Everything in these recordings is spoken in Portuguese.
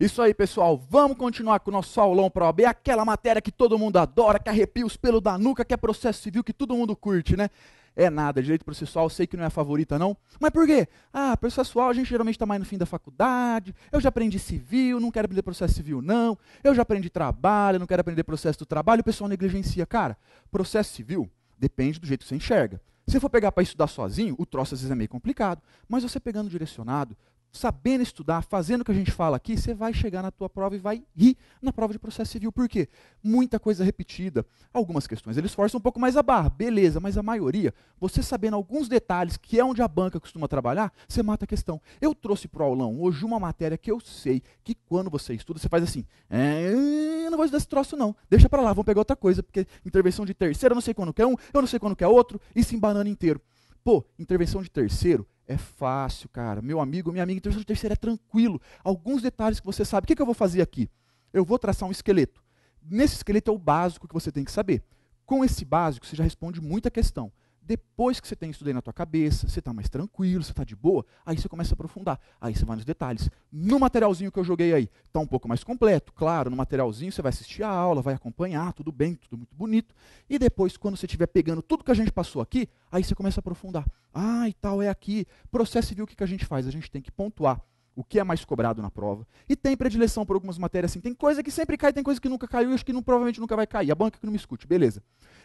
Isso aí, pessoal. Vamos continuar com o nosso aulão para OAB, aquela matéria que todo mundo adora, que arrepia os pelos da nuca, que é processo civil, que todo mundo curte, né? É nada, é direito processual, sei que não é a favorita, não. Mas por quê? Ah, processual, a gente geralmente está mais no fim da faculdade. Eu já aprendi civil, não quero aprender processo civil, não. Eu já aprendi trabalho, não quero aprender processo do trabalho. O pessoal negligencia. Cara, processo civil depende do jeito que você enxerga. Se for pegar para estudar sozinho, o troço às vezes é meio complicado. Mas você pegando direcionado, sabendo estudar, fazendo o que a gente fala aqui, você vai chegar na tua prova e vai rir na prova de processo civil. Por quê? Muita coisa repetida. Algumas questões eles forçam um pouco mais a barra, beleza, mas a maioria, você sabendo alguns detalhes, que é onde a banca costuma trabalhar, você mata a questão. Eu trouxe para o aulão hoje uma matéria que eu sei que quando você estuda, você faz assim, é, eu não vou estudar esse troço não, deixa para lá, vamos pegar outra coisa, porque intervenção de terceiro, eu não sei quando quer é um, eu não sei quando quer é outro, e se embanando inteiro. Pô, intervenção de terceiro é fácil, cara. Meu amigo, minha amiga, terceiro terceira é tranquilo. Alguns detalhes que você sabe. O que, que eu vou fazer aqui? Eu vou traçar um esqueleto. Nesse esqueleto é o básico que você tem que saber. Com esse básico, você já responde muita questão. Depois que você tem isso daí na tua cabeça, você está mais tranquilo, você está de boa, aí você começa a aprofundar. Aí você vai nos detalhes. No materialzinho que eu joguei aí, está um pouco mais completo. Claro, no materialzinho você vai assistir a aula, vai acompanhar, tudo bem, tudo muito bonito. E depois, quando você estiver pegando tudo que a gente passou aqui, aí você começa a aprofundar. Ah, e tal, é aqui. Processo civil, o que, que a gente faz? A gente tem que pontuar o que é mais cobrado na prova. E tem predileção por algumas matérias assim. Tem coisa que sempre cai, tem coisa que nunca caiu e acho que não, provavelmente nunca vai cair. A banca que não me escute, beleza.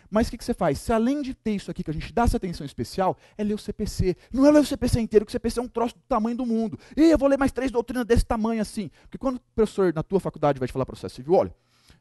Mas o que, que, você faz? Se além de ter isso aqui que a gente dá essa atenção especial, é ler o CPC. Não é ler o CPC inteiro, que o CPC é um troço do tamanho do mundo. E eu vou ler mais três doutrinas desse tamanho assim. Porque quando o professor na tua faculdade vai te falar processo civil, olha,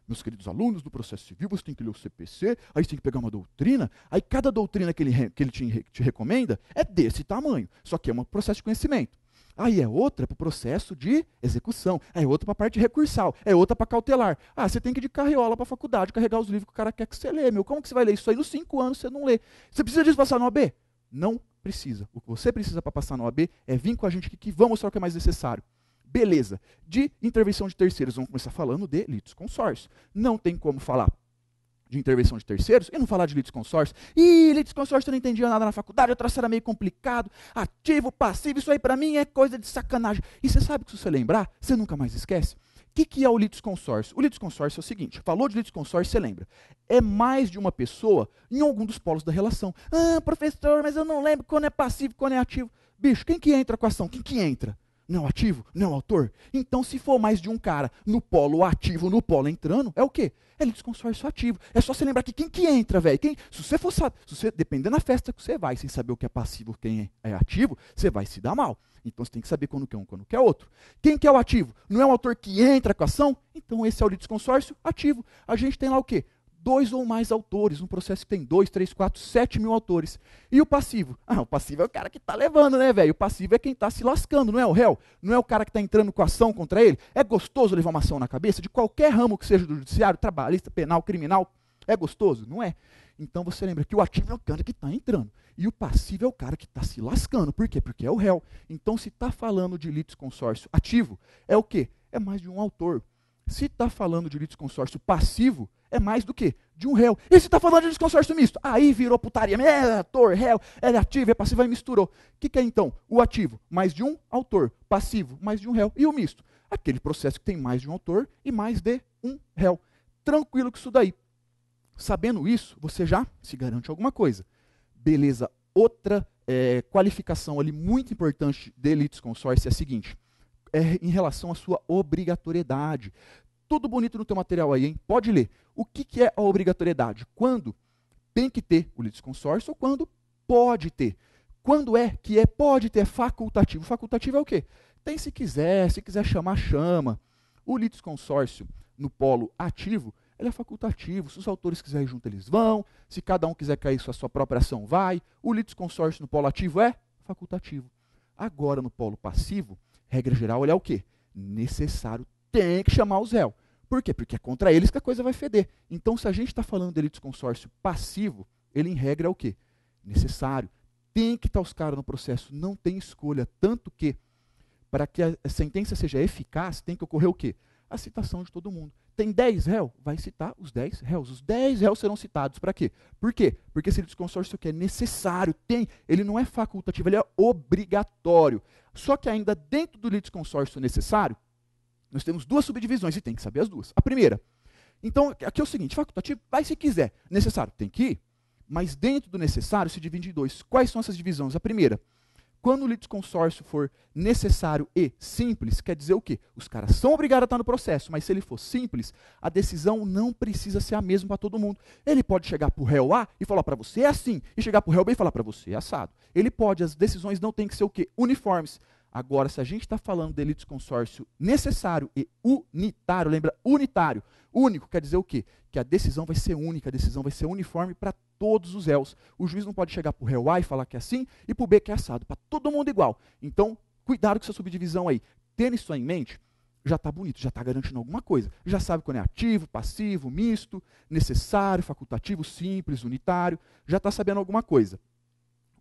meus queridos alunos do processo civil, você tem que ler o CPC, aí você tem que pegar uma doutrina, aí cada doutrina que ele, que ele te, te recomenda é desse tamanho. Só que é um processo de conhecimento. Aí é outra para o processo de execução, é outra para a parte recursal, é outra para cautelar. Ah, você tem que ir de carriola para a faculdade carregar os livros que o cara quer que você lê, meu. Como que você vai ler isso aí nos cinco anos você não lê? Você precisa disso passar no AB? Não precisa. O que você precisa para passar no AB é vir com a gente aqui que vamos mostrar o que é mais necessário. Beleza. De intervenção de terceiros, vamos começar falando de litisconsórcio. Não tem como falar de intervenção de terceiros, e não falar de litisconsórcio. Ih, litisconsórcio eu não entendia nada na faculdade, o troço era meio complicado, ativo, passivo, isso aí para mim é coisa de sacanagem. E você sabe que se você lembrar, você nunca mais esquece? O que, que é o litisconsórcio? O litisconsórcio é o seguinte, falou de litisconsórcio, você lembra. É mais de uma pessoa em algum dos polos da relação. Ah, professor, mas eu não lembro quando é passivo, quando é ativo. Bicho, quem que entra com a ação? Quem que entra? Não ativo, não autor. Então, se for mais de um cara no polo ativo, no polo entrando, é o quê? É Consórcio ativo. É só você lembrar que quem que entra, velho? Quem, se você for, se você, dependendo da festa que você vai, sem saber o que é passivo, quem é, é, ativo, você vai se dar mal. Então você tem que saber quando que é um, quando que é outro. Quem que é o ativo? Não é um autor que entra com a ação? Então esse é o Consórcio ativo. A gente tem lá o quê? dois ou mais autores, um processo que tem dois, três, quatro, sete mil autores. E o passivo? Ah, o passivo é o cara que está levando, né, velho? O passivo é quem está se lascando, não é o réu? Não é o cara que está entrando com ação contra ele? É gostoso levar uma ação na cabeça de qualquer ramo que seja do judiciário, trabalhista, penal, criminal? É gostoso? Não é. Então você lembra que o ativo é o cara que está entrando e o passivo é o cara que está se lascando. Por quê? Porque é o réu. Então se está falando de litisconsórcio consórcio ativo, é o quê? É mais de um autor. Se está falando de direito consórcio passivo, é mais do que de um réu. E se está falando de direito consórcio misto? Aí virou putaria. É ator, réu, é ativo, é passivo, aí misturou. O que, que é então? O ativo, mais de um autor. Passivo, mais de um réu. E o misto? Aquele processo que tem mais de um autor e mais de um réu. Tranquilo com isso daí. Sabendo isso, você já se garante alguma coisa. Beleza, outra é, qualificação ali muito importante de elites consórcio é a seguinte é, em relação à sua obrigatoriedade. Tudo bonito no teu material aí, hein? Pode ler. O que, que é a obrigatoriedade? Quando tem que ter o litisconsórcio ou quando pode ter. Quando é que é pode ter é facultativo? Facultativo é o quê? Tem se quiser, se quiser chamar, chama. O litisconsórcio no polo ativo, ele é facultativo. Se os autores quiserem junto, eles vão. Se cada um quiser cair sua, sua própria ação, vai. O litisconsórcio no polo ativo é facultativo. Agora, no polo passivo, regra geral, ele é o quê? Necessário. Tem que chamar o Zéu. Por quê? Porque é contra eles que a coisa vai feder. Então, se a gente está falando dele de consórcio passivo, ele em regra é o quê? Necessário. Tem que estar tá os caras no processo, não tem escolha. Tanto que, para que a sentença seja eficaz, tem que ocorrer o quê? A citação de todo mundo tem 10 réus, vai citar os 10 réus. Os 10 réus serão citados para quê? Por quê? Porque esse desconsórcio que é necessário, tem, ele não é facultativo, ele é obrigatório. Só que ainda dentro do litisconsórcio é necessário, nós temos duas subdivisões e tem que saber as duas. A primeira, então aqui é o seguinte, facultativo, vai se quiser, necessário, tem que ir, mas dentro do necessário se divide em dois. Quais são essas divisões? A primeira, quando o litisconsórcio for necessário e simples, quer dizer o quê? Os caras são obrigados a estar no processo, mas se ele for simples, a decisão não precisa ser a mesma para todo mundo. Ele pode chegar para o réu A e falar para você é assim, e chegar para o réu B e falar para você é assado. Ele pode, as decisões não têm que ser o quê? Uniformes. Agora, se a gente está falando de litisconsórcio necessário e unitário, lembra, unitário, único, quer dizer o quê? Que a decisão vai ser única, a decisão vai ser uniforme para todos os réus. O juiz não pode chegar para o réu A e falar que é assim e para o B que é assado, para todo mundo igual. Então, cuidado com essa subdivisão aí. Tendo isso aí em mente, já está bonito, já está garantindo alguma coisa. Já sabe quando é ativo, passivo, misto, necessário, facultativo, simples, unitário, já está sabendo alguma coisa.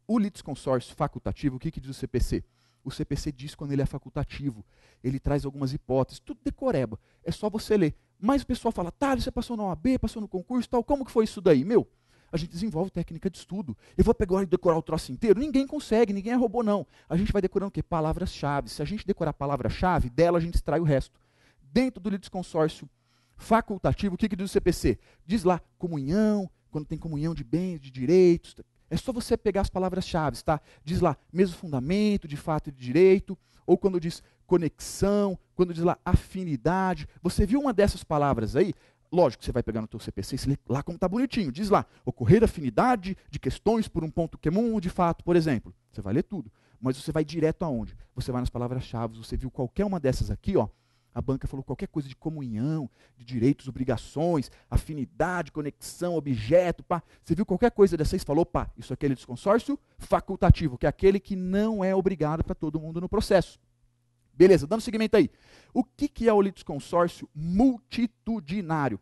O litisconsórcio facultativo, o que, que diz o CPC? O CPC diz quando ele é facultativo. Ele traz algumas hipóteses, tudo decoreba. É só você ler. Mas o pessoal fala, tá, você passou na OAB, passou no concurso tal, como que foi isso daí? Meu, a gente desenvolve técnica de estudo. Eu vou pegar e decorar o troço inteiro? Ninguém consegue, ninguém é robô, não. A gente vai decorando o quê? Palavras-chave. Se a gente decorar a palavra-chave, dela a gente extrai o resto. Dentro do litisconsórcio facultativo, o que, que diz o CPC? Diz lá, comunhão, quando tem comunhão de bens, de direitos, é só você pegar as palavras-chave, tá? Diz lá, mesmo fundamento, de fato e de direito, ou quando diz conexão, quando diz lá afinidade. Você viu uma dessas palavras aí? Lógico, você vai pegar no teu CPC e lê lá como está bonitinho. Diz lá, ocorrer afinidade de questões por um ponto comum, de fato, por exemplo. Você vai ler tudo. Mas você vai direto aonde? Você vai nas palavras-chave, você viu qualquer uma dessas aqui, ó. A banca falou qualquer coisa de comunhão, de direitos, obrigações, afinidade, conexão, objeto, pá. Você viu qualquer coisa dessas, falou, pá, isso aqui é desconsórcio facultativo, que é aquele que não é obrigado para todo mundo no processo. Beleza, dando seguimento aí. O que, que é o litisconsórcio multitudinário?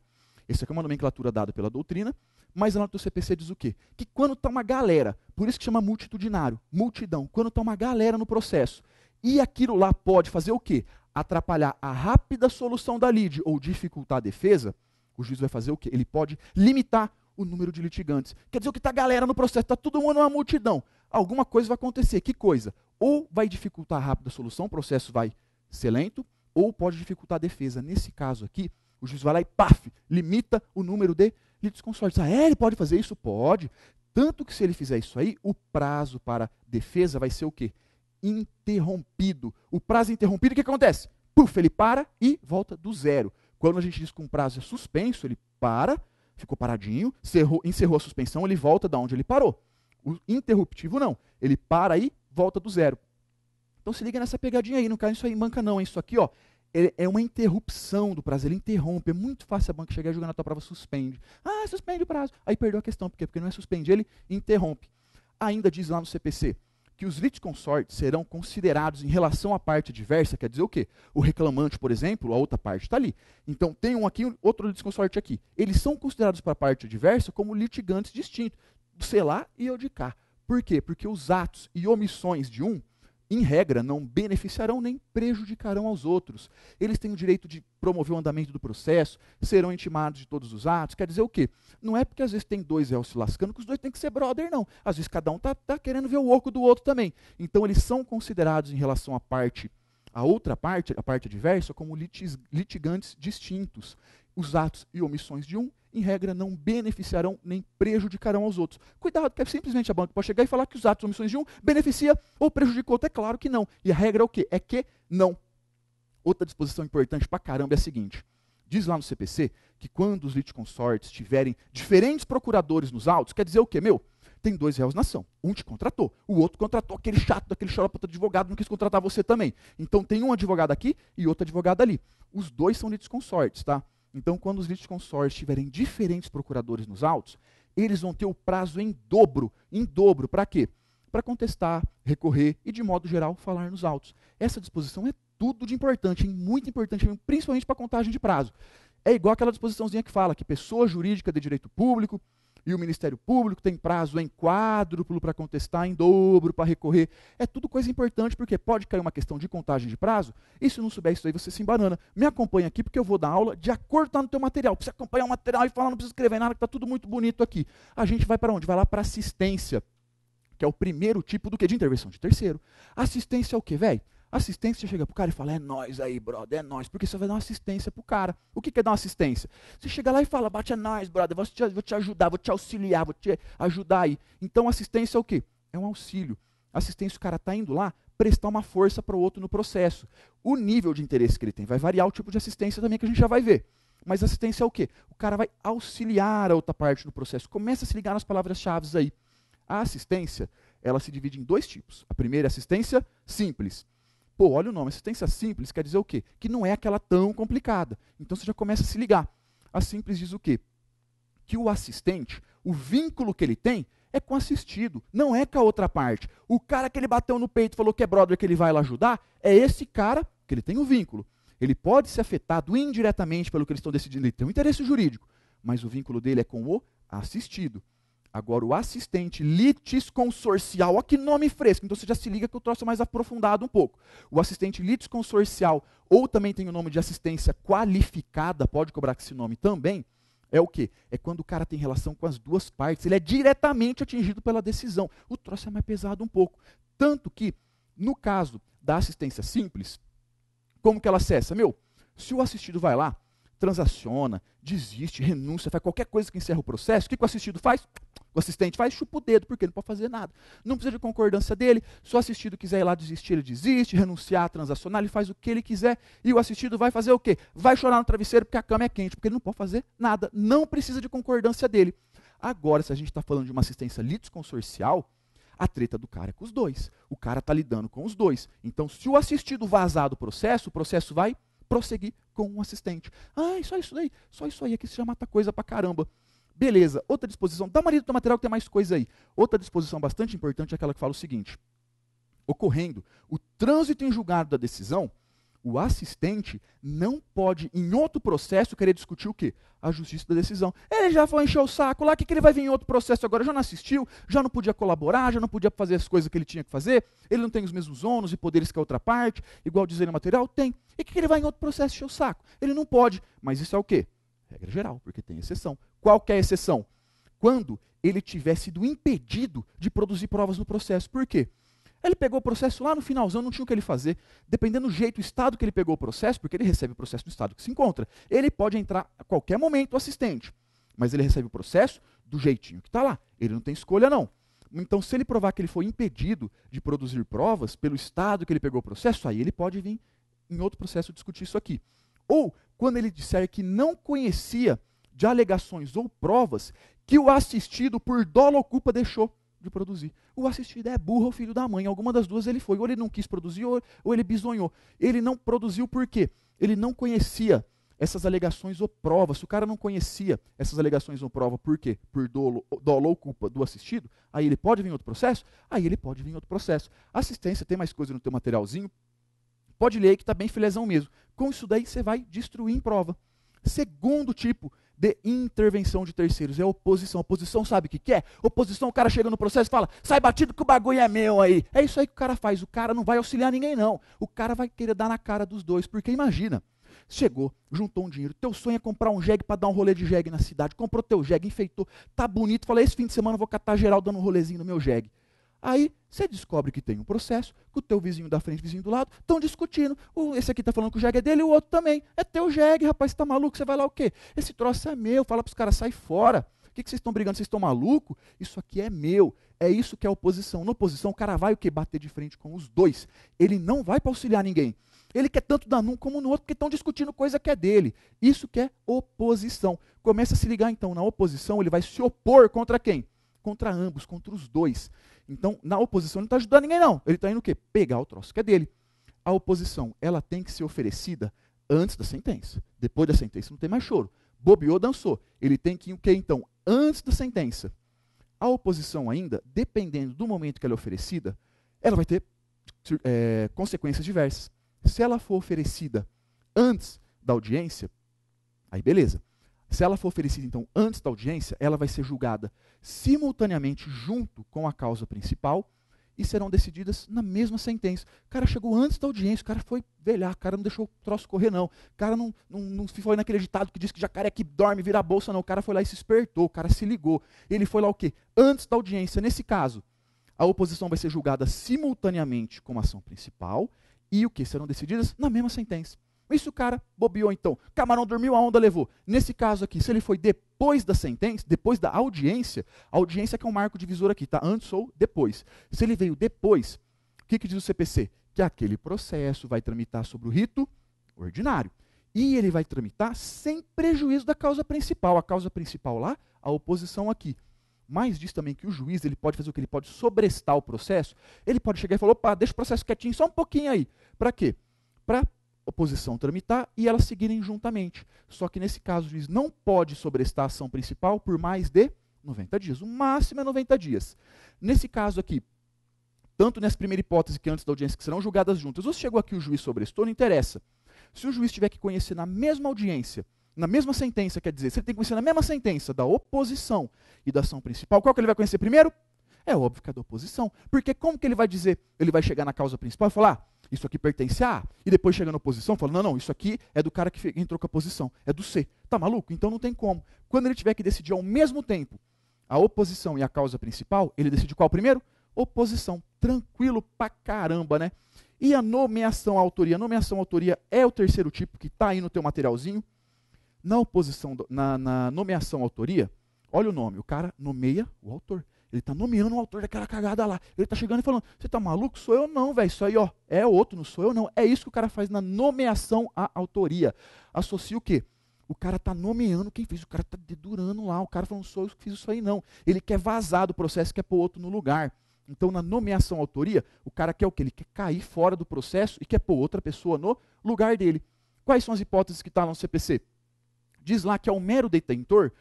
Essa aqui é uma nomenclatura dada pela doutrina, mas a nota do CPC diz o quê? Que quando está uma galera, por isso que chama multitudinário, multidão, quando está uma galera no processo, e aquilo lá pode fazer o quê? atrapalhar a rápida solução da lide ou dificultar a defesa, o juiz vai fazer o quê? Ele pode limitar o número de litigantes. Quer dizer que está a galera no processo, está todo mundo numa multidão. Alguma coisa vai acontecer. Que coisa? Ou vai dificultar a rápida solução, o processo vai ser lento, ou pode dificultar a defesa. Nesse caso aqui, o juiz vai lá e paf, limita o número de litisconsortes Ah, é, ele pode fazer isso? Pode. Tanto que se ele fizer isso aí, o prazo para defesa vai ser o quê? interrompido. O prazo interrompido, o que acontece? Puf, ele para e volta do zero. Quando a gente diz que um prazo é suspenso, ele para, ficou paradinho, encerrou, encerrou a suspensão, ele volta da onde ele parou. O interruptivo não. Ele para e volta do zero. Então se liga nessa pegadinha aí, não cai isso aí em banca não, hein? Isso aqui, ó, é uma interrupção do prazo, ele interrompe. É muito fácil a banca chegar jogando a tua prova, suspende. Ah, suspende o prazo. Aí perdeu a questão, por quê? Porque não é suspende, ele interrompe. Ainda diz lá no CPC, que os litisconsortes serão considerados em relação à parte adversa, quer dizer o quê? O reclamante, por exemplo, a outra parte está ali. Então, tem um aqui, outro litisconsorte aqui. Eles são considerados para a parte adversa como litigantes distintos, sei lá e eu de cá. Por quê? Porque os atos e omissões de um em regra, não beneficiarão nem prejudicarão aos outros. Eles têm o direito de promover o andamento do processo, serão intimados de todos os atos. Quer dizer o quê? Não é porque às vezes tem dois réus se lascando que os dois têm que ser brother, não. Às vezes cada um está tá querendo ver o oco do outro também. Então eles são considerados em relação à parte, à outra parte, a parte adversa, como litis, litigantes distintos. Os atos e omissões de um em regra, não beneficiarão nem prejudicarão aos outros. Cuidado, que é simplesmente a banca pode chegar e falar que os atos ou omissões de um beneficia ou prejudica o outro. É claro que não. E a regra é o quê? É que não. Outra disposição importante pra caramba é a seguinte. Diz lá no CPC que quando os litisconsortes tiverem diferentes procuradores nos autos, quer dizer o quê, meu? Tem dois réus na ação. Um te contratou, o outro contratou aquele chato daquele xarope advogado, não quis contratar você também. Então tem um advogado aqui e outro advogado ali. Os dois são litisconsortes, tá? Então, quando os litígios consórcios tiverem diferentes procuradores nos autos, eles vão ter o prazo em dobro, em dobro, para quê? Para contestar, recorrer e, de modo geral, falar nos autos. Essa disposição é tudo de importante, hein? muito importante, principalmente para contagem de prazo. É igual aquela disposiçãozinha que fala que pessoa jurídica de direito público e o Ministério Público tem prazo em quádruplo para contestar, em dobro para recorrer. É tudo coisa importante, porque pode cair uma questão de contagem de prazo, e se não souber isso aí, você se embanana. Me acompanha aqui, porque eu vou dar aula de acordo com tá no teu material. Precisa acompanhar o material e falar, não precisa escrever nada, que está tudo muito bonito aqui. A gente vai para onde? Vai lá para assistência, que é o primeiro tipo do que? De intervenção de terceiro. Assistência é o que, velho? assistência, você chega pro cara e fala, é nós aí, brother, é nós, porque você vai dar uma assistência pro cara. O que, que é dar uma assistência? Você chega lá e fala, bate é nós, brother, vou te, vou te ajudar, vou te auxiliar, vou te ajudar aí. Então assistência é o quê? É um auxílio. Assistência, o cara está indo lá prestar uma força para o outro no processo. O nível de interesse que ele tem vai variar o tipo de assistência também que a gente já vai ver. Mas assistência é o quê? O cara vai auxiliar a outra parte do processo. Começa a se ligar nas palavras-chave aí. A assistência, ela se divide em dois tipos. A primeira é assistência simples. Pô, olha o nome, assistência simples quer dizer o quê? Que não é aquela tão complicada. Então você já começa a se ligar. A simples diz o quê? Que o assistente, o vínculo que ele tem é com assistido, não é com a outra parte. O cara que ele bateu no peito e falou que é brother que ele vai lá ajudar, é esse cara que ele tem um vínculo. Ele pode ser afetado indiretamente pelo que eles estão decidindo, ele tem um interesse jurídico, mas o vínculo dele é com o assistido. Agora, o assistente litisconsorcial, ó que nome fresco, então você já se liga que eu troço é mais aprofundado um pouco. O assistente litisconsorcial, ou também tem o nome de assistência qualificada, pode cobrar esse nome também, é o quê? É quando o cara tem relação com as duas partes, ele é diretamente atingido pela decisão. O troço é mais pesado um pouco. Tanto que, no caso da assistência simples, como que ela cessa? Meu, se o assistido vai lá, transaciona, desiste, renuncia, faz qualquer coisa que encerra o processo, o que, que o assistido faz? O assistente faz chupa o dedo, porque ele não pode fazer nada. Não precisa de concordância dele, se o assistido quiser ir lá desistir, ele desiste, renunciar, transacionar, ele faz o que ele quiser, e o assistido vai fazer o quê? Vai chorar no travesseiro porque a cama é quente, porque ele não pode fazer nada, não precisa de concordância dele. Agora, se a gente está falando de uma assistência litisconsorcial, a treta do cara é com os dois. O cara está lidando com os dois. Então, se o assistido vazar do processo, o processo vai prosseguir com o um assistente. Ah, só isso aí, só isso aí, aqui se chama outra coisa pra caramba. Beleza, outra disposição, dá uma lida do material que tem mais coisa aí. Outra disposição bastante importante é aquela que fala o seguinte: ocorrendo o trânsito em julgado da decisão, o assistente não pode, em outro processo, querer discutir o quê? A justiça da decisão. Ele já foi encher o saco lá, o que, que ele vai vir em outro processo agora? Já não assistiu, já não podia colaborar, já não podia fazer as coisas que ele tinha que fazer, ele não tem os mesmos ônus e poderes que a outra parte, igual dizer no material, tem. E o que, que ele vai em outro processo encher o saco? Ele não pode. Mas isso é o quê? Regra geral, porque tem exceção. Qual é a exceção? Quando ele tiver sido impedido de produzir provas no processo. Por quê? Ele pegou o processo lá no finalzão, não tinha o que ele fazer. Dependendo do jeito, o estado que ele pegou o processo, porque ele recebe o processo do estado que se encontra, ele pode entrar a qualquer momento o assistente. Mas ele recebe o processo do jeitinho que está lá. Ele não tem escolha, não. Então, se ele provar que ele foi impedido de produzir provas pelo estado que ele pegou o processo, aí ele pode vir em outro processo discutir isso aqui. Ou, quando ele disser que não conhecia de alegações ou provas que o assistido por dolo ou culpa deixou de produzir. O assistido é burro é ou filho da mãe. Alguma das duas ele foi. Ou ele não quis produzir, ou, ou ele bisonhou. Ele não produziu por quê? Ele não conhecia essas alegações ou provas. Se o cara não conhecia essas alegações ou prova, por quê? Por dolo, dolo ou culpa do assistido, aí ele pode vir outro processo? Aí ele pode vir outro processo. Assistência, tem mais coisa no teu materialzinho? Pode ler aí que está bem filezão mesmo. Com isso daí você vai destruir em prova. Segundo tipo de intervenção de terceiros, é oposição. Oposição sabe o que, é? Oposição, o cara chega no processo e fala, sai batido que o bagulho é meu aí. É isso aí que o cara faz, o cara não vai auxiliar ninguém não. O cara vai querer dar na cara dos dois, porque imagina, chegou, juntou um dinheiro, teu sonho é comprar um jegue para dar um rolê de jegue na cidade, comprou teu jegue, enfeitou, tá bonito, fala, esse fim de semana eu vou catar geral dando um rolezinho no meu jegue. Aí você descobre que tem um processo, que o teu vizinho da frente, vizinho do lado, estão discutindo. O, esse aqui está falando que o jegue é dele, o outro também. É teu jegue, rapaz, você está maluco? Você vai lá o quê? Esse troço é meu, fala para os caras, sai fora. O que, que vocês estão brigando? Vocês estão maluco? Isso aqui é meu. É isso que é oposição. Na oposição, o cara vai o quê? Bater de frente com os dois. Ele não vai para auxiliar ninguém. Ele quer tanto dar num como no outro, porque estão discutindo coisa que é dele. Isso que é oposição. Começa a se ligar, então, na oposição, ele vai se opor contra quem? Contra ambos, contra os dois. Então, na oposição, ele não está ajudando ninguém, não. Ele está indo o quê? Pegar o troço que é dele. A oposição, ela tem que ser oferecida antes da sentença. Depois da sentença não tem mais choro. Bobeou, dançou. Ele tem que ir o quê, então? Antes da sentença. A oposição ainda, dependendo do momento que ela é oferecida, ela vai ter é, consequências diversas. Se ela for oferecida antes da audiência, aí beleza. Se ela for oferecida, então, antes da audiência, ela vai ser julgada simultaneamente junto com a causa principal e serão decididas na mesma sentença. O cara chegou antes da audiência, o cara foi velhar, o cara não deixou o troço correr, não. O cara não, não, não foi naquele ditado que diz que jacaré que dorme vira bolsa, não. O cara foi lá e se espertou, o cara se ligou. Ele foi lá o quê? Antes da audiência. Nesse caso, a oposição vai ser julgada simultaneamente com a ação principal e o que? Serão decididas na mesma sentença. Mas se o cara bobeou então, camarão dormiu, a onda levou. Nesse caso aqui, se ele foi depois da sentença, depois da audiência, a audiência que é um marco divisor aqui, tá? Antes ou depois. Se ele veio depois, o que, que diz o CPC? Que aquele processo vai tramitar sobre o rito ordinário. E ele vai tramitar sem prejuízo da causa principal. A causa principal lá, a oposição aqui. Mas diz também que o juiz ele pode fazer o que? Ele pode sobrestar o processo. Ele pode chegar e falar: opa, deixa o processo quietinho só um pouquinho aí. Para quê? Para oposição tramitar e elas seguirem juntamente. Só que nesse caso o juiz não pode sobrestar a ação principal por mais de 90 dias. O máximo é 90 dias. Nesse caso aqui, tanto nessa primeira hipótese que antes da audiência que serão julgadas juntas, ou se chegou aqui o juiz sobrestou, não interessa. Se o juiz tiver que conhecer na mesma audiência, na mesma sentença, quer dizer, se ele tem que conhecer na mesma sentença da oposição e da ação principal, qual que ele vai conhecer primeiro? É óbvio que é da oposição. Porque como que ele vai dizer, ele vai chegar na causa principal e falar, isso aqui pertence a A. E depois chega na oposição, fala, não, não, isso aqui é do cara que entrou com a posição, é do C. Tá maluco? Então não tem como. Quando ele tiver que decidir ao mesmo tempo a oposição e a causa principal, ele decide qual primeiro? Oposição. Tranquilo pra caramba, né? E a nomeação à autoria? A nomeação à autoria é o terceiro tipo que está aí no teu materialzinho. Na oposição, na, na nomeação à autoria, olha o nome, o cara nomeia o autor. Ele está nomeando o autor daquela cagada lá. Ele está chegando e falando: Você está maluco? Sou eu não, velho. Isso aí, ó, é outro, não sou eu não. É isso que o cara faz na nomeação à autoria. Associa o quê? O cara está nomeando quem fez, o cara está dedurando lá. O cara falando: Sou eu que fiz isso aí não. Ele quer vazar do processo, quer pôr outro no lugar. Então, na nomeação à autoria, o cara quer o quê? Ele quer cair fora do processo e quer pôr outra pessoa no lugar dele. Quais são as hipóteses que está no CPC? Diz lá que é o mero detentor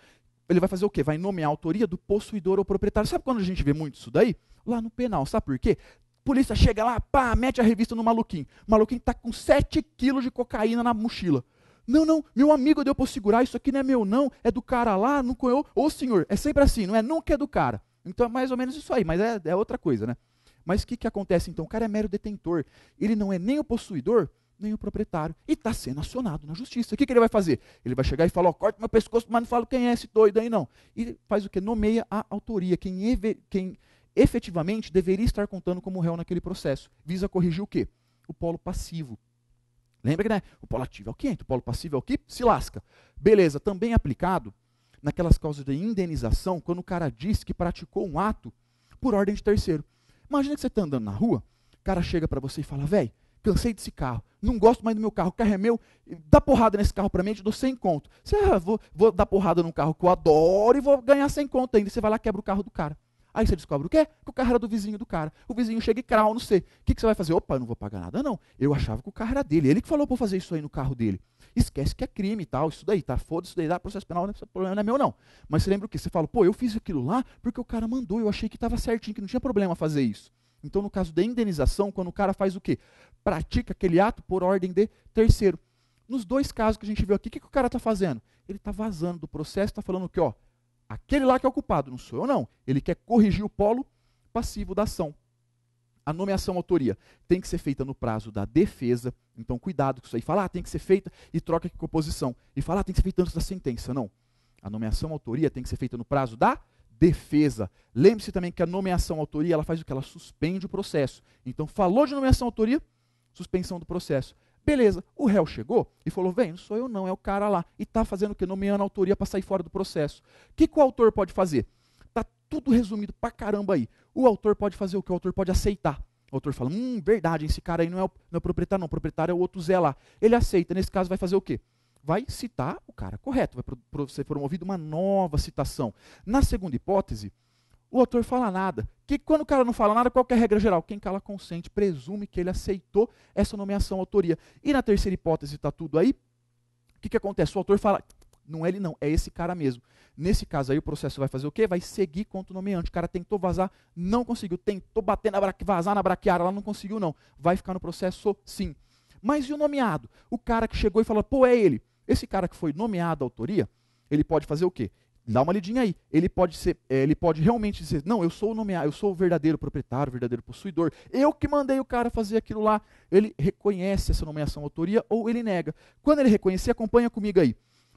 ele vai fazer o quê? Vai nomear a autoria do possuidor ou proprietário. Sabe quando a gente vê muito isso daí? Lá no penal. Sabe por quê? Polícia chega lá, pá, mete a revista no maluquinho. O maluquinho tá com 7 quilos de cocaína na mochila. Não, não, meu amigo deu para segurar, isso aqui não é meu não, é do cara lá, não eu. Ô senhor, é sempre assim, não é nunca é do cara. Então é mais ou menos isso aí, mas é, é outra coisa, né? Mas o que, que acontece então? O cara é mero detentor. Ele não é nem o possuidor nem o proprietário. E está sendo acionado na justiça. O que, que, ele vai fazer? Ele vai chegar e falar, ó, oh, corta meu pescoço, mas não falo quem é esse doido aí, não. E faz o que? Nomeia a autoria, quem, quem efetivamente deveria estar contando como réu naquele processo. Visa corrigir o quê? O polo passivo. Lembra que né? o polo ativo é o quê o polo passivo é o que se lasca. Beleza, também aplicado naquelas causas de indenização, quando o cara diz que praticou um ato por ordem de terceiro. Imagina que você está andando na rua, o cara chega para você e fala, velho, Cansei desse carro. Não gosto mais do meu carro. O carro é meu. Dá porrada nesse carro para mim, eu te dou 100 conto. Você, ah, vou, vou dar porrada num carro que eu adoro e vou ganhar 100 conto ainda. Você vai lá quebra o carro do cara. Aí você descobre o quê? Que o carro era do vizinho do cara. O vizinho chega e crau não sei. O que, que você vai fazer? Opa, eu não vou pagar nada, não. Eu achava que o carro era dele. Ele que falou para fazer isso aí no carro dele. Esquece que é crime e tal, isso daí, tá? Foda-se, isso daí dá processo penal, não é problema, não é meu, não. Mas você lembra o quê? Você fala, pô, eu fiz aquilo lá porque o cara mandou, eu achei que estava certinho, que não tinha problema fazer isso. Então, no caso da indenização, quando o cara faz o quê? Pratica aquele ato por ordem de terceiro. Nos dois casos que a gente viu aqui, o que, que o cara está fazendo? Ele está vazando do processo, está falando que, ó, aquele lá que é o culpado, não sou eu não. Ele quer corrigir o polo passivo da ação. A nomeação autoria tem que ser feita no prazo da defesa, então cuidado com isso aí. Falar ah, tem que ser feita e troca com oposição. E falar ah, tem que ser feita antes da sentença, não. A nomeação autoria tem que ser feita no prazo da defesa. Lembre-se também que a nomeação autoria, ela faz o que? Ela suspende o processo. Então, falou de nomeação autoria, suspensão do processo. Beleza, o réu chegou e falou: vem, não sou eu não, é o cara lá. E está fazendo o quê? Nomeando a autoria para sair fora do processo. O que, que o autor pode fazer? Está tudo resumido para caramba aí. O autor pode fazer o que? O autor pode aceitar. O autor fala: hum, verdade, esse cara aí não é o, não é o proprietário, não. O proprietário é o outro Zé lá. Ele aceita, nesse caso vai fazer o quê? vai citar o cara correto, vai ser promovida uma nova citação. Na segunda hipótese, o autor fala nada. Que quando o cara não fala nada, qual é a regra geral? Quem cala consente, presume que ele aceitou essa nomeação autoria. E na terceira hipótese, está tudo aí. O que, que acontece? O autor fala, não é ele não, é esse cara mesmo. Nesse caso aí, o processo vai fazer o quê? Vai seguir contra o nomeante. O cara tentou vazar, não conseguiu. Tentou bater na braque, vazar na braquiara, ela não conseguiu não. Vai ficar no processo sim. Mas e o nomeado? O cara que chegou e falou, pô, é ele. Esse cara que foi nomeado a autoria, ele pode fazer o quê? Dá uma lidinha aí. Ele pode ser, é, ele pode realmente dizer, não, eu sou o nomeado, eu sou o verdadeiro proprietário, o verdadeiro possuidor. Eu que mandei o cara fazer aquilo lá. Ele reconhece essa nomeação à autoria ou ele nega. Quando ele reconhecer, acompanha comigo aí.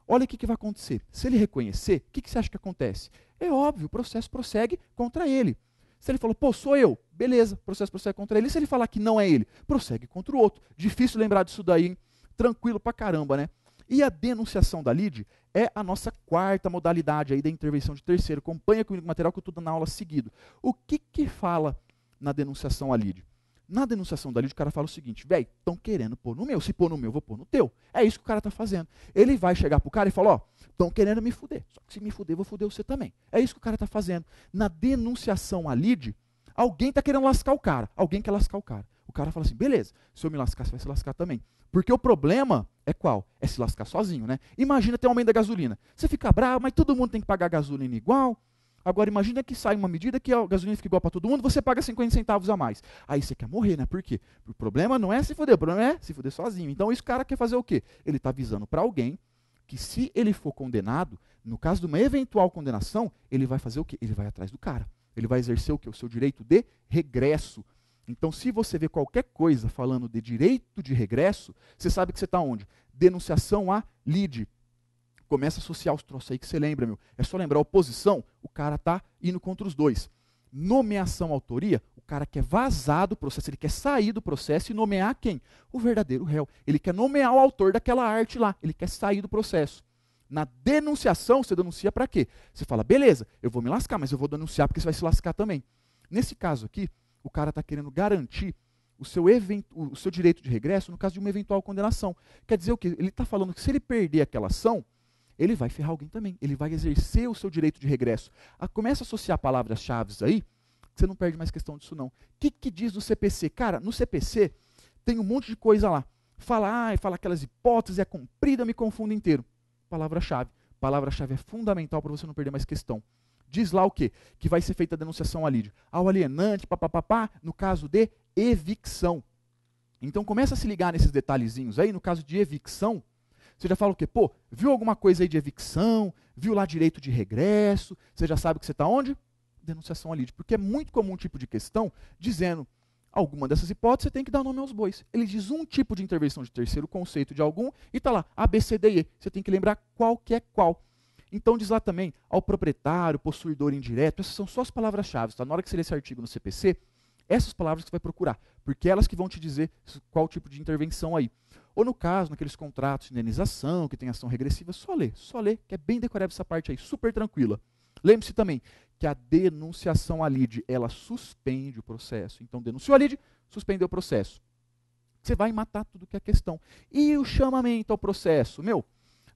Olha o que, que, vai acontecer. Se ele reconhecer, o que, que você acha que acontece? É óbvio, o processo prossegue contra ele. Se ele falou, pô, sou eu, beleza, processo prossegue contra ele. E se ele falar que não é ele, prossegue contra o outro. Difícil lembrar disso daí, hein? Tranquilo pra caramba, né? E a denunciação da lead é a nossa quarta modalidade aí da intervenção de terceiro. Acompanha comigo o material que eu estou dando na aula seguido. O que que fala na denunciação a lead? Na denunciação da lead, o cara fala o seguinte, velho, estão querendo pôr no meu. Se pôr no meu, vou pôr no teu. É isso que o cara está fazendo. Ele vai chegar o cara e falar, ó, estão querendo me fuder. Só que se me fuder, vou fuder você também. É isso que o cara está fazendo. Na denunciação a lead, alguém está querendo lascar o cara. Alguém quer lascar o cara. O cara fala assim, beleza, se eu me lascar, você vai se lascar também. Porque o problema é qual? É se lascar sozinho, né? Imagina ter um aumento da gasolina. Você fica bravo, mas todo mundo tem que pagar a gasolina igual. Agora imagina que sai uma medida que a gasolina fica igual para todo mundo, você paga 50 centavos a mais. Aí você quer morrer, né? Por quê? O problema não é se fuder, o problema é se fuder sozinho. Então esse cara quer fazer o quê? Ele está avisando para alguém que se ele for condenado, no caso de uma eventual condenação, ele vai fazer o quê? Ele vai atrás do cara. Ele vai exercer o quê? O seu direito de regresso então, se você vê qualquer coisa falando de direito de regresso, você sabe que você está onde? Denunciação a lide. Começa a associar os troços aí que você lembra, meu. É só lembrar oposição, o cara está indo contra os dois. Nomeação autoria, o cara quer vazar do processo, ele quer sair do processo e nomear quem? O verdadeiro réu. Ele quer nomear o autor daquela arte lá, ele quer sair do processo. Na denunciação, você denuncia para quê? Você fala, beleza, eu vou me lascar, mas eu vou denunciar porque você vai se lascar também. Nesse caso aqui, o cara está querendo garantir o seu, o seu direito de regresso no caso de uma eventual condenação. Quer dizer o quê? Ele está falando que se ele perder aquela ação, ele vai ferrar alguém também. Ele vai exercer o seu direito de regresso. Ah, começa a associar palavras-chave aí, você não perde mais questão disso, não. O que, que diz no CPC? Cara, no CPC tem um monte de coisa lá. Fala A, fala aquelas hipóteses, é comprida, me confundo inteiro. Palavra-chave. Palavra-chave é fundamental para você não perder mais questão diz lá o quê? Que vai ser feita a denunciação ao alívio. Ao alienante, papapá, no caso de evicção. Então começa a se ligar nesses detalhezinhos aí, no caso de evicção, você já fala o quê? Pô, viu alguma coisa aí de evicção, viu lá direito de regresso, você já sabe que você está onde? Denunciação ao lide. Porque é muito comum um tipo de questão dizendo alguma dessas hipóteses, você tem que dar nome aos bois. Ele diz um tipo de intervenção de terceiro conceito de algum e está lá, A, B, C, D, E. Você tem que lembrar qual que é qual. Então diz lá também ao proprietário, possuidor indireto, essas são só as palavras-chave, tá? Na hora que você ler esse artigo no CPC, essas palavras que você vai procurar, porque elas que vão te dizer qual tipo de intervenção aí. Ou no caso, naqueles contratos de indenização, que tem ação regressiva, só lê, só lê, que é bem decorável essa parte aí, super tranquila. Lembre-se também que a denunciação à lide, ela suspende o processo. Então, denunciou a lide, suspendeu o processo. Você vai matar tudo que é questão. E o chamamento ao processo? Meu,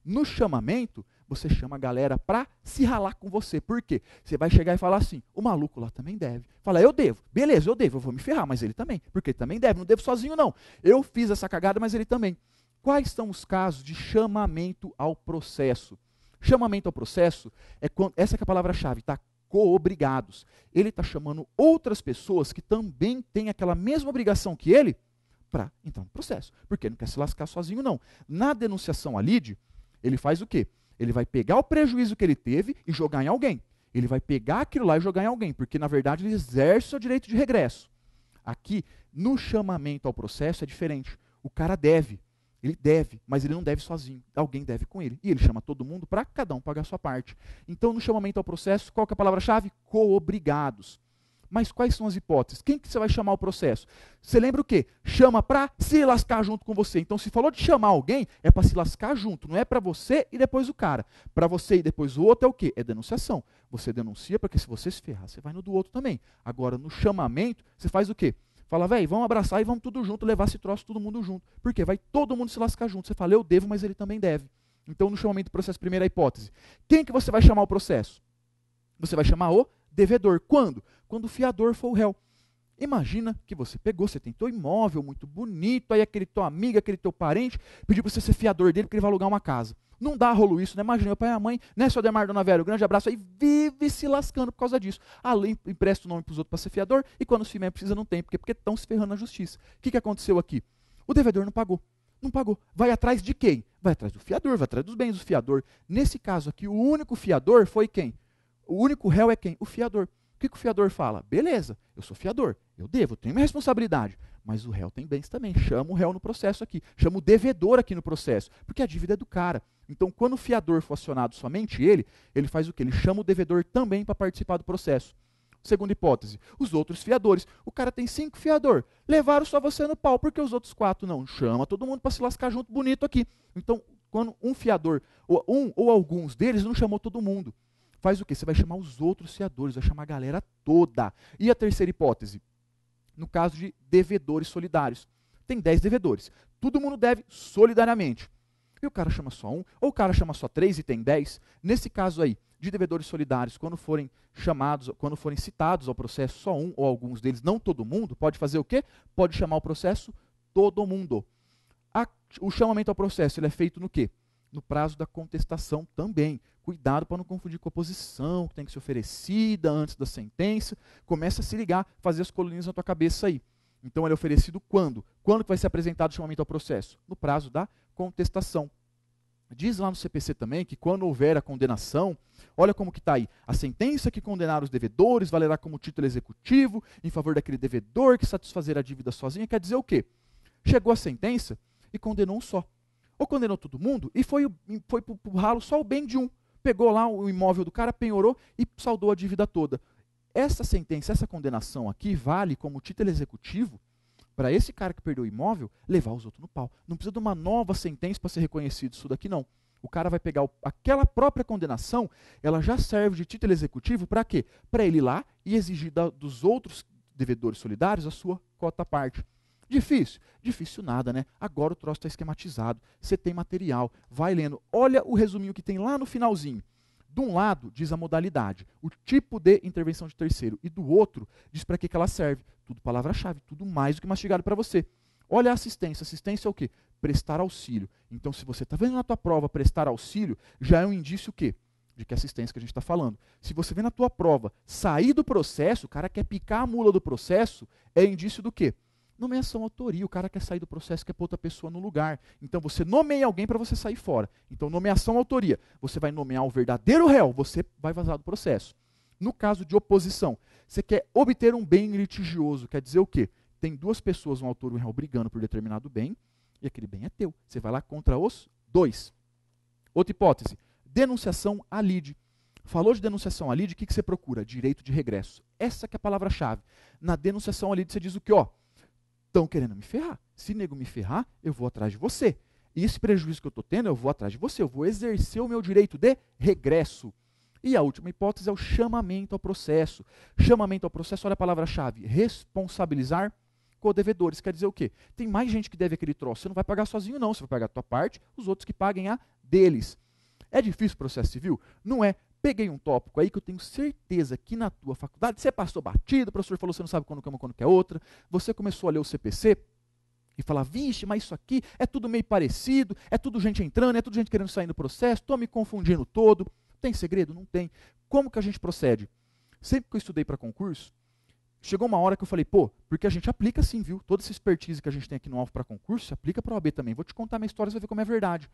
no chamamento, você chama a galera para se ralar com você. Por quê? Você vai chegar e falar assim: o maluco lá também deve. Fala, eu devo. Beleza, eu devo, eu vou me ferrar, mas ele também. Porque ele também deve, não devo sozinho, não. Eu fiz essa cagada, mas ele também. Quais são os casos de chamamento ao processo? Chamamento ao processo é quando, essa é a palavra-chave, tá? Co-obrigados. Ele está chamando outras pessoas que também têm aquela mesma obrigação que ele para entrar no processo. Porque ele não quer se lascar sozinho, não. Na denunciação à lide, ele faz o quê? Ele vai pegar o prejuízo que ele teve e jogar em alguém. Ele vai pegar aquilo lá e jogar em alguém, porque na verdade ele exerce o direito de regresso. Aqui, no chamamento ao processo, é diferente. O cara deve, ele deve, mas ele não deve sozinho. Alguém deve com ele. E ele chama todo mundo para cada um pagar a sua parte. Então, no chamamento ao processo, qual é a palavra-chave? Coobrigados. Mas quais são as hipóteses? Quem que você vai chamar o processo? Você lembra o quê? Chama para se lascar junto com você. Então, se falou de chamar alguém, é para se lascar junto. Não é para você e depois o cara. Para você e depois o outro é o quê? É denunciação. Você denuncia porque se você se ferrar, você vai no do outro também. Agora, no chamamento, você faz o quê? Fala, velho, vamos abraçar e vamos tudo junto, levar esse troço todo mundo junto. Porque vai todo mundo se lascar junto. Você fala, eu devo, mas ele também deve. Então, no chamamento do processo, primeira hipótese. Quem que você vai chamar o processo? Você vai chamar o devedor. Quando? quando o fiador for o réu. Imagina que você pegou, você tem teu imóvel muito bonito, aí aquele teu amigo, aquele teu parente, pediu para você ser fiador dele porque ele vai alugar uma casa. Não dá rolo isso, né? Imagina, meu pai e a mãe, né, seu Ademar, dona Vera, um grande abraço, aí vive se lascando por causa disso. Além, empresta o nome para os outros para ser fiador, e quando os filhos precisa não tem, porque estão se ferrando na justiça. O que, que aconteceu aqui? O devedor não pagou. Não pagou. Vai atrás de quem? Vai atrás do fiador, vai atrás dos bens do fiador. Nesse caso aqui, o único fiador foi quem? O único réu é quem? O fiador. O que, que o fiador fala? Beleza, eu sou fiador, eu devo, eu tenho minha responsabilidade. Mas o réu tem bens também. Chama o réu no processo aqui. Chama o devedor aqui no processo. Porque a dívida é do cara. Então, quando o fiador for acionado somente ele, ele faz o que? Ele chama o devedor também para participar do processo. Segunda hipótese, os outros fiadores. O cara tem cinco fiador. Levaram só você no pau, porque os outros quatro não. Chama todo mundo para se lascar junto bonito aqui. Então, quando um fiador, ou um ou alguns deles, não chamou todo mundo faz o quê? Você vai chamar os outros fiadores, vai chamar a galera toda. E a terceira hipótese? No caso de devedores solidários. Tem 10 devedores. Todo mundo deve solidariamente. E o cara chama só um, ou o cara chama só três e tem 10. Nesse caso aí, de devedores solidários, quando forem chamados, quando forem citados ao processo, só um ou alguns deles, não todo mundo, pode fazer o quê? Pode chamar o processo todo mundo. A, o chamamento ao processo ele é feito no quê? no prazo da contestação também. Cuidado para não confundir com a oposição que tem que ser oferecida antes da sentença. Começa a se ligar, fazer as colunas na tua cabeça aí. Então ele é oferecido quando? Quando que vai ser apresentado o chamamento ao processo? No prazo da contestação. Diz lá no CPC também que quando houver a condenação, olha como que está aí, a sentença que condenar os devedores valerá como título executivo em favor daquele devedor que satisfazer a dívida sozinha. Quer dizer o quê? Chegou a sentença e condenou um só. Ou condenou todo mundo e foi, foi pro, pro ralo só o bem de um. Pegou lá o imóvel do cara, penhorou e saldou a dívida toda. Essa sentença, essa condenação aqui vale como título executivo para esse cara que perdeu o imóvel levar os outros no pau. Não precisa de uma nova sentença para ser reconhecido isso daqui, não. O cara vai pegar o, aquela própria condenação, ela já serve de título executivo para quê? Para ele ir lá e exigir da, dos outros devedores solidários a sua cota parte. Difícil? Difícil nada, né? Agora o troço está esquematizado. Você tem material. Vai lendo. Olha o resuminho que tem lá no finalzinho. De um lado, diz a modalidade, o tipo de intervenção de terceiro, e do outro, diz para que, que ela serve. Tudo palavra-chave, tudo mais do que mastigado para você. Olha a assistência. Assistência é o quê? Prestar auxílio. Então, se você está vendo na tua prova prestar auxílio, já é um indício o quê? de que é assistência que a gente está falando. Se você vê na tua prova sair do processo, o cara quer picar a mula do processo, é indício do quê? Nomeação autoria, o cara quer sair do processo, quer pôr outra pessoa no lugar. Então você nomeia alguém para você sair fora. Então nomeação autoria, você vai nomear o verdadeiro réu, você vai vazar do processo. No caso de oposição, você quer obter um bem litigioso, quer dizer o quê? Tem duas pessoas, um autor e um réu, brigando por determinado bem, e aquele bem é teu. Você vai lá contra os dois. Outra hipótese, denunciação à lide. Falou de denunciação à lide, o que, que você procura? Direito de regresso. Essa que é a palavra-chave. Na denunciação à lide você diz o que? Ó, estão querendo me ferrar. Se nego me ferrar, eu vou atrás de você. E esse prejuízo que eu estou tendo, eu vou atrás de você, eu vou exercer o meu direito de regresso. E a última hipótese é o chamamento ao processo. Chamamento ao processo, olha a palavra-chave: responsabilizar co-devedores. Quer dizer o quê? Tem mais gente que deve aquele troço. Você não vai pagar sozinho, não. Você vai pagar a tua parte, os outros que paguem a deles. É difícil o processo civil? Não é peguei um tópico aí que eu tenho certeza que na tua faculdade você passou batido, o professor falou você não sabe quando que é uma, quando que é outra, você começou a ler o CPC e falar, vixe, mas isso aqui é tudo meio parecido, é tudo gente entrando, é tudo gente querendo sair do processo, estou me confundindo todo. Tem segredo? Não tem. Como que a gente procede? Sempre que eu estudei para concurso, chegou uma hora que eu falei, pô, porque a gente aplica sim, viu? Toda essa expertise que a gente tem aqui no alvo para concurso, aplica para o OAB também. Vou te contar minha história, você vai ver como é verdade.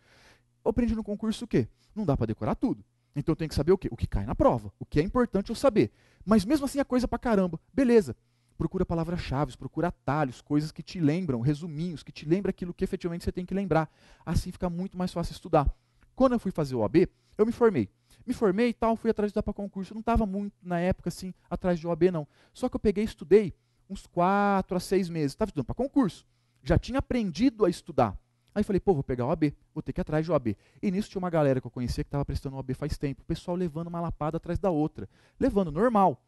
Eu aprendi no concurso o quê? Não dá para decorar tudo. Então eu tenho que saber o quê? O que cai na prova, o que é importante eu saber. Mas mesmo assim é coisa pra caramba. Beleza. Procura palavras-chave, procura atalhos, coisas que te lembram, resuminhos, que te lembram aquilo que efetivamente você tem que lembrar. Assim fica muito mais fácil estudar. Quando eu fui fazer o OAB, eu me formei. Me formei e tal, fui atrás de dar para concurso. Eu não estava muito, na época, assim, atrás de OAB, não. Só que eu peguei e estudei uns 4 a 6 meses. Estava estudando para concurso. Já tinha aprendido a estudar. Aí falei, pô, vou pegar o AB, vou ter que ir atrás de OAB. E nisso tinha uma galera que eu conhecia que estava prestando o AB faz tempo, o pessoal levando uma lapada atrás da outra. Levando, normal.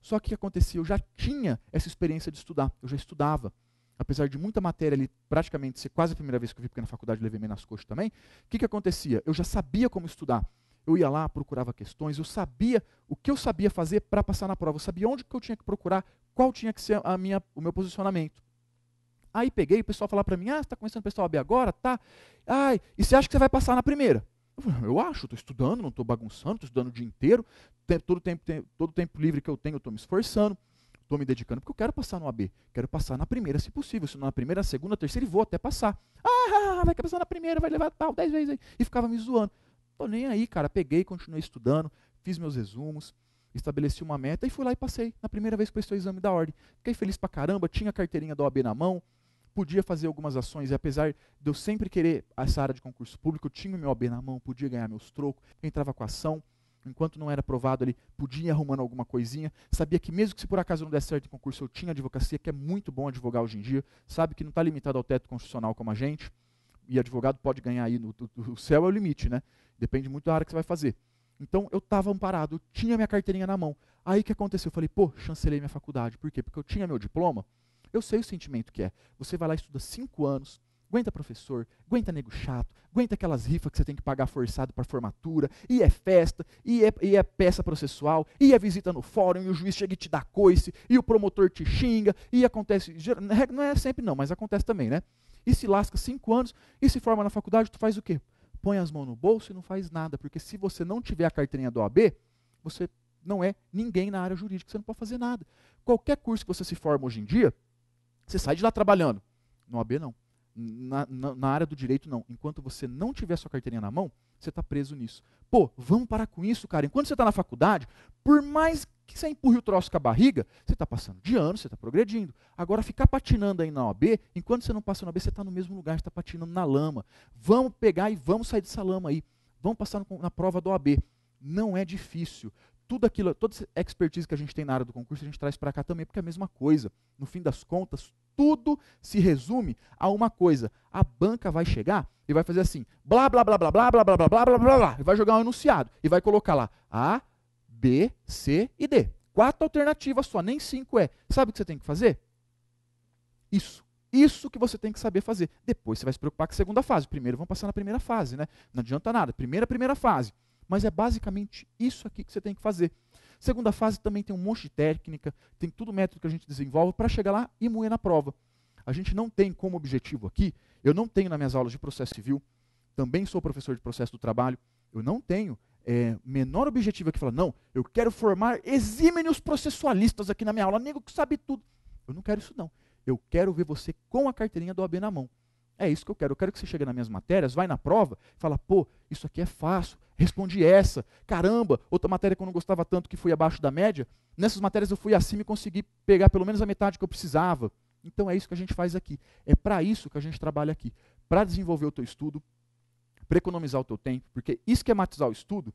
Só que o que acontecia? Eu já tinha essa experiência de estudar, eu já estudava. Apesar de muita matéria ali, praticamente ser quase a primeira vez que eu vi, porque na faculdade eu levei meio nas coxas também, o que, que acontecia? Eu já sabia como estudar. Eu ia lá, procurava questões, eu sabia o que eu sabia fazer para passar na prova, eu sabia onde que eu tinha que procurar, qual tinha que ser a minha, o meu posicionamento. Aí peguei, o pessoal falar para mim, ah, você está começando o pessoal b agora, tá? Ai, e você acha que você vai passar na primeira? Eu, falei, eu acho, estou estudando, não estou bagunçando, estou estudando o dia inteiro, tem, todo tempo, tem, todo tempo livre que eu tenho, eu estou me esforçando, estou me dedicando, porque eu quero passar no AB, quero passar na primeira, se possível, se não na primeira, na segunda, na terceira, e vou até passar. Ah, ah, ah, vai passar na primeira, vai levar tal, dez vezes aí. E ficava me zoando. Tô nem aí, cara, peguei, continuei estudando, fiz meus resumos, estabeleci uma meta e fui lá e passei. Na primeira vez que eu o exame da ordem. Fiquei feliz pra caramba, tinha a carteirinha da OAB na mão, podia fazer algumas ações, e apesar de eu sempre querer essa área de concurso público, eu tinha o meu OB na mão, podia ganhar meus trocos, entrava com a ação, enquanto não era aprovado ali, podia ir arrumando alguma coisinha, sabia que mesmo que se por acaso não desse certo em concurso, eu tinha advocacia, que é muito bom advogar hoje em dia, sabe que não está limitado ao teto constitucional como a gente, e advogado pode ganhar aí, no, o céu é o limite, né? Depende muito da área que você vai fazer. Então eu estava amparado, eu tinha minha carteirinha na mão. Aí o que aconteceu? Eu falei, pô, chancelei minha faculdade. Por quê? Porque eu tinha meu diploma, eu sei o sentimento que é. Você vai lá e estuda cinco anos, aguenta professor, aguenta nego chato, aguenta aquelas rifas que você tem que pagar forçado para formatura, e é festa, e é, e é, peça processual, e é visita no fórum, e o juiz chega e te dá coice, e o promotor te xinga, e acontece, não é sempre não, mas acontece também, né? E se lasca cinco anos, e se forma na faculdade, tu faz o quê? Põe as mãos no bolso e não faz nada, porque se você não tiver a carteirinha do OAB, você não é ninguém na área jurídica, você não pode fazer nada. Qualquer curso que você se forma hoje em dia, você sai de lá trabalhando. No AB, não. Na, na, na, área do direito, não. Enquanto você não tiver sua carteirinha na mão, você está preso nisso. Pô, vamos parar com isso, cara. Enquanto você está na faculdade, por mais que você empurre o troço com a barriga, você está passando de ano, você está progredindo. Agora, ficar patinando aí na OAB, enquanto você não passa na OAB, você está no mesmo lugar, está patinando na lama. Vamos pegar e vamos sair dessa lama aí. Vamos passar no, na prova da OAB. Não é difícil tudo aquilo, toda essa expertise que a gente tem na área do concurso, a gente traz para cá também, porque é a mesma coisa. No fim das contas, tudo se resume a uma coisa. A banca vai chegar e vai fazer assim, blá, blá, blá, blá, blá, blá, blá, blá, blá, blá, blá, blá, e vai jogar um enunciado. E vai colocar lá A, B, C e D. Quatro alternativas só, nem cinco é. Sabe o que você tem que fazer? Isso. Isso que você tem que saber fazer. Depois você vai se preocupar com a segunda fase. Primeiro, vamos passar na primeira fase, né? Não adianta nada. Primeira, primeira fase. Mas é basicamente isso aqui que você tem que fazer. Segunda fase também tem um monte de técnica, tem tudo o método que a gente desenvolve para chegar lá e moer na prova. A gente não tem como objetivo aqui, eu não tenho nas minhas aulas de processo civil, também sou professor de processo do trabalho, eu não tenho é, menor objetivo aqui, falar, não, eu quero formar exímenos processualistas aqui na minha aula, nego que sabe tudo. Eu não quero isso não. Eu quero ver você com a carteirinha do AB na mão. É isso que eu quero. Eu quero que você chegue nas minhas matérias, vai na prova, fala, pô, isso aqui é fácil, respondi essa, caramba, outra matéria que eu não gostava tanto que fui abaixo da média, nessas matérias eu fui acima e consegui pegar pelo menos a metade que eu precisava. Então é isso que a gente faz aqui. É para isso que a gente trabalha aqui, para desenvolver o teu estudo, para economizar o teu tempo, porque esquematizar o estudo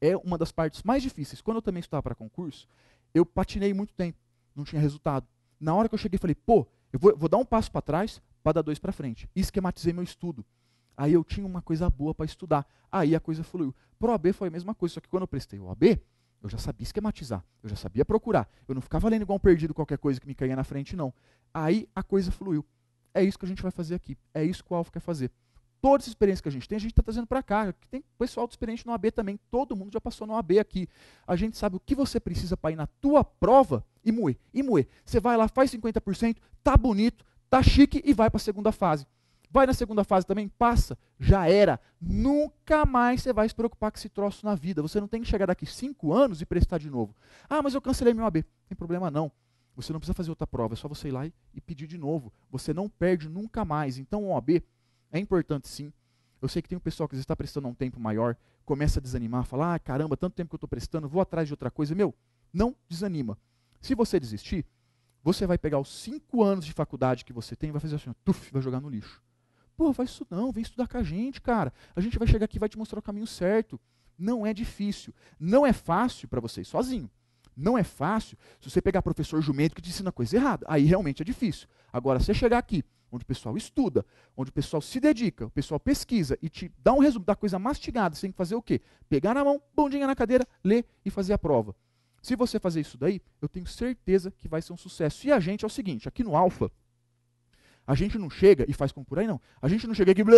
é uma das partes mais difíceis. Quando eu também estudava para concurso, eu patinei muito tempo, não tinha resultado. Na hora que eu cheguei, falei, pô, eu vou, vou dar um passo para trás, para dar dois para frente. Esquematizei meu estudo. Aí eu tinha uma coisa boa para estudar. Aí a coisa fluiu. Pro AB foi a mesma coisa, só que quando eu prestei o AB, eu já sabia esquematizar, eu já sabia procurar. Eu não ficava lendo igual um perdido qualquer coisa que me caía na frente, não. Aí a coisa fluiu. É isso que a gente vai fazer aqui. É isso que o Alfa quer fazer. Todas as experiências que a gente tem, a gente está trazendo para cá. Tem pessoal de experiente no AB também. Todo mundo já passou no AB aqui. A gente sabe o que você precisa para ir na tua prova e moer. E moer. Você vai lá, faz 50%, tá bonito, tá chique e vai para a segunda fase. Vai na segunda fase também, passa, já era. Nunca mais você vai se preocupar com esse troço na vida. Você não tem que chegar daqui cinco anos e prestar de novo. Ah, mas eu cancelei meu AB. Não tem problema não. Você não precisa fazer outra prova, é só você ir lá e, e pedir de novo. Você não perde nunca mais. Então o OAB é importante sim. Eu sei que tem um pessoal que está prestando há um tempo maior, começa a desanimar, fala, ah, caramba, tanto tempo que eu estou prestando, vou atrás de outra coisa. Meu, não desanima. Se você desistir, você vai pegar os cinco anos de faculdade que você tem e vai fazer assim, tuf, vai jogar no lixo. Pô, faz isso não, vem estudar com a gente, cara. A gente vai chegar aqui e vai te mostrar o caminho certo. Não é difícil. Não é fácil para você sozinho. Não é fácil se você pegar professor jumento que te ensina coisa errada. Aí realmente é difícil. Agora, se você chegar aqui, onde o pessoal estuda, onde o pessoal se dedica, o pessoal pesquisa e te dá um resumo da coisa mastigada, você tem que fazer o quê? Pegar na mão, bondinha na cadeira, ler e fazer a prova. Se você fazer isso daí, eu tenho certeza que vai ser um sucesso. E a gente é o seguinte, aqui no Alfa, a gente não chega e faz como por aí, não. A gente não chega aqui blá,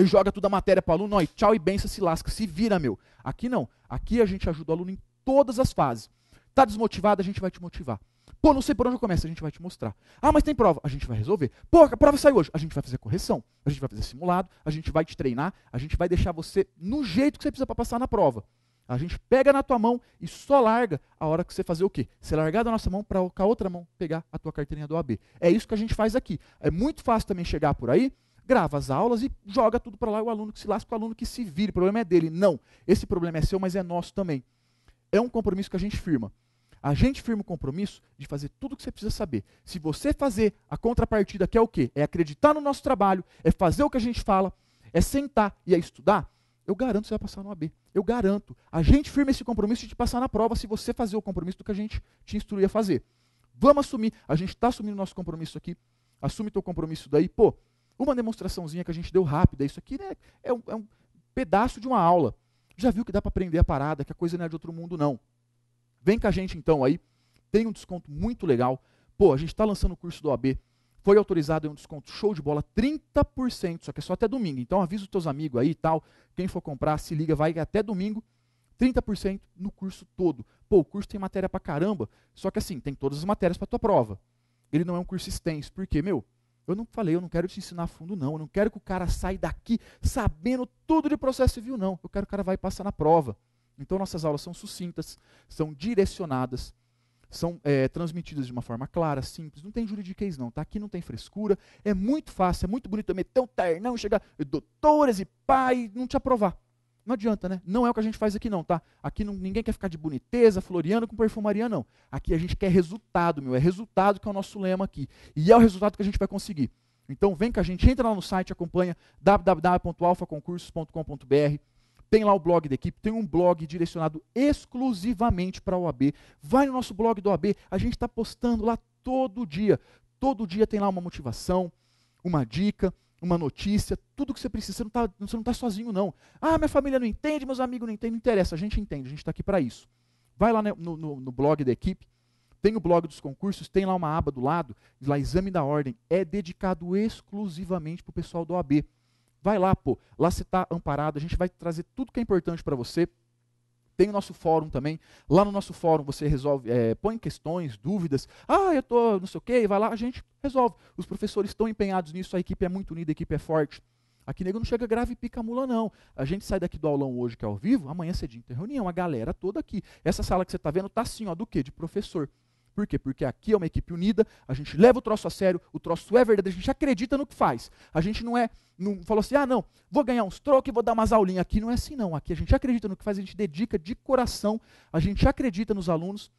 e joga toda a matéria para o aluno, ó, e tchau e benção, se lasca, se vira, meu. Aqui não. Aqui a gente ajuda o aluno em todas as fases. Tá desmotivado, a gente vai te motivar. Pô, não sei por onde começa, a gente vai te mostrar. Ah, mas tem prova, a gente vai resolver. Pô, a prova sai hoje, a gente vai fazer correção, a gente vai fazer simulado, a gente vai te treinar, a gente vai deixar você no jeito que você precisa para passar na prova. A gente pega na tua mão e só larga a hora que você fazer o quê? Você largar da nossa mão para a outra mão pegar a tua carteirinha do AB. É isso que a gente faz aqui. É muito fácil também chegar por aí, grava as aulas e joga tudo para lá, o aluno que se lasca, o aluno que se vire, o problema é dele. Não, esse problema é seu, mas é nosso também. É um compromisso que a gente firma. A gente firma o compromisso de fazer tudo o que você precisa saber. Se você fazer a contrapartida, que é o quê? É acreditar no nosso trabalho, é fazer o que a gente fala, é sentar e é estudar, eu garanto que você vai passar no AB. Eu garanto, a gente firma esse compromisso de passar na prova se você fazer o compromisso do que a gente te instruiu a fazer. Vamos assumir, a gente está assumindo nosso compromisso aqui, assume teu compromisso daí. Pô, uma demonstraçãozinha que a gente deu rápida, isso aqui né, é, um, é um pedaço de uma aula. Já viu que dá para aprender a parada, que a coisa não é de outro mundo, não. Vem com a gente então aí, tem um desconto muito legal. Pô, a gente está lançando o curso do OAB, foi autorizado um desconto show de bola, 30%, só que é só até domingo. Então avisa os teus amigos aí e tal, quem for comprar, se liga, vai até domingo, 30% no curso todo. Pô, o curso tem matéria pra caramba, só que assim, tem todas as matérias para tua prova. Ele não é um curso extenso, porque, meu, eu não falei, eu não quero te ensinar a fundo, não. Eu não quero que o cara saia daqui sabendo tudo de processo civil, não. Eu quero que o cara vai passar na prova. Então nossas aulas são sucintas, são direcionadas são é, transmitidas de uma forma clara, simples, não tem juridiquês não, tá? Aqui não tem frescura, é muito fácil, é muito bonito meter um ternão, chegar, doutores e pai, não te aprovar. Não adianta, né? Não é o que a gente faz aqui não, tá? Aqui não, ninguém quer ficar de boniteza, floreando com perfumaria não. Aqui a gente quer resultado, meu, é resultado que é o nosso lema aqui. E é o resultado que a gente vai conseguir. Então vem com a gente, entra lá no site, acompanha www.alfaconcursos.com.br tem lá o blog da equipe, tem um blog direcionado exclusivamente para a OAB. Vai no nosso blog da OAB, a gente está postando lá todo dia. Todo dia tem lá uma motivação, uma dica, uma notícia, tudo que você precisa. Você não está tá sozinho, não. Ah, minha família não entende, meus amigos não entendem. Não interessa, a gente entende, a gente está aqui para isso. Vai lá né, no, no, no blog da equipe, tem o blog dos concursos, tem lá uma aba do lado, lá Exame da Ordem, é dedicado exclusivamente para o pessoal do OAB. Vai lá, pô. Lá você está amparado. A gente vai trazer tudo que é importante para você. Tem o nosso fórum também. Lá no nosso fórum você resolve, é, põe questões, dúvidas. Ah, eu tô não sei o quê, vai lá, a gente resolve. Os professores estão empenhados nisso, a equipe é muito unida, a equipe é forte. Aqui nego não chega grave e pica a mula, não. A gente sai daqui do aulão hoje, que é ao vivo, amanhã cedinho tem reunião, a galera toda aqui. Essa sala que você está vendo está assim, ó, do quê? De professor. Por quê? Porque aqui é uma equipe unida, a gente leva o troço a sério, o troço é verdadeiro, a gente acredita no que faz. A gente não é, não falou assim, ah, não, vou ganhar uns trocos e vou dar umas aulinhas. Aqui não é assim, não. Aqui a gente acredita no que faz, a gente dedica de coração, a gente acredita nos alunos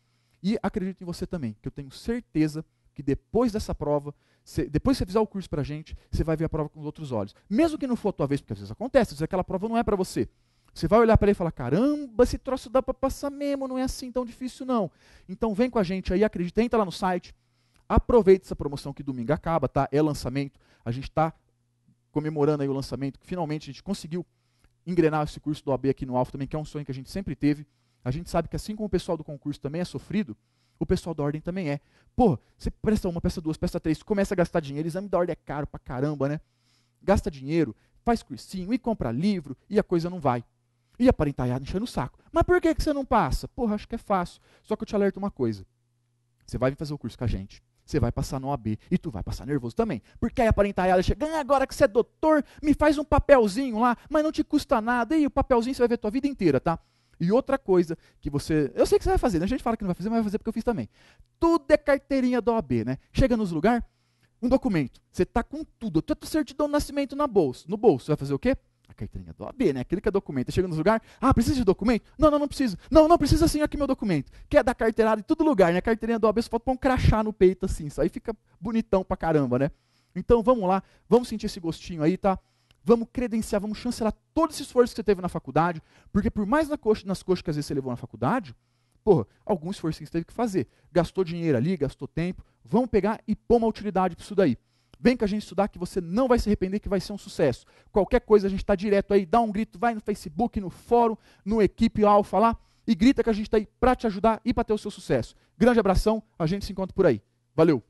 e acredito em você também, que eu tenho certeza que depois dessa prova, cê, depois que você fizer o curso para a gente, você vai ver a prova com os outros olhos. Mesmo que não for a tua vez, porque às vezes acontece, às vezes aquela prova não é para você. Você vai olhar para ele e falar: caramba, esse troço dá para passar mesmo, não é assim tão difícil não. Então vem com a gente aí, acredita, entra lá no site, aproveita essa promoção que domingo acaba, tá? É lançamento, a gente está comemorando aí o lançamento, que finalmente a gente conseguiu engrenar esse curso do AB aqui no Alfa também, que é um sonho que a gente sempre teve. A gente sabe que assim como o pessoal do concurso também é sofrido, o pessoal da ordem também é. Pô, você presta uma, peça duas, peça três, começa a gastar dinheiro, exame da ordem é caro pra caramba, né? Gasta dinheiro, faz cursinho e compra livro e a coisa não vai. E a enchendo o saco. Mas por que, que você não passa? Porra, acho que é fácil. Só que eu te alerto uma coisa. Você vai vir fazer o curso com a gente. Você vai passar no OAB e tu vai passar nervoso também. Porque aí a chega, ah, agora que você é doutor, me faz um papelzinho lá, mas não te custa nada. E o papelzinho você vai ver a tua vida inteira, tá? E outra coisa que você. Eu sei que você vai fazer, né? A gente fala que não vai fazer, mas vai fazer porque eu fiz também. Tudo é carteirinha da OAB, né? Chega nos lugares, um documento. Você tá com tudo, até tua certidão de nascimento na bolsa, no bolso. Você vai fazer o quê? a carteirinha do OAB, né? Aquele que é documento. Chega nos lugares, ah, precisa de documento? Não, não, não preciso. Não, não precisa sim, aqui meu documento. Quer é dar carteirada em todo lugar, né? A carteirinha do OAB só pode pôr um crachá no peito assim, isso aí fica bonitão pra caramba, né? Então vamos lá, vamos sentir esse gostinho aí, tá? Vamos credenciar, vamos chancelar todo esse esforço que você teve na faculdade, porque por mais nas coxas que às vezes você levou na faculdade, porra, algum esforço que você teve que fazer. Gastou dinheiro ali, gastou tempo, vamos pegar e pôr uma utilidade pra isso daí. Vem com a gente estudar que você não vai se arrepender, que vai ser um sucesso. Qualquer coisa, a gente está direto aí, dá um grito, vai no Facebook, no fórum, no Equipe Alfa lá, e grita que a gente está aí para te ajudar e para ter o seu sucesso. Grande abração, a gente se encontra por aí. Valeu!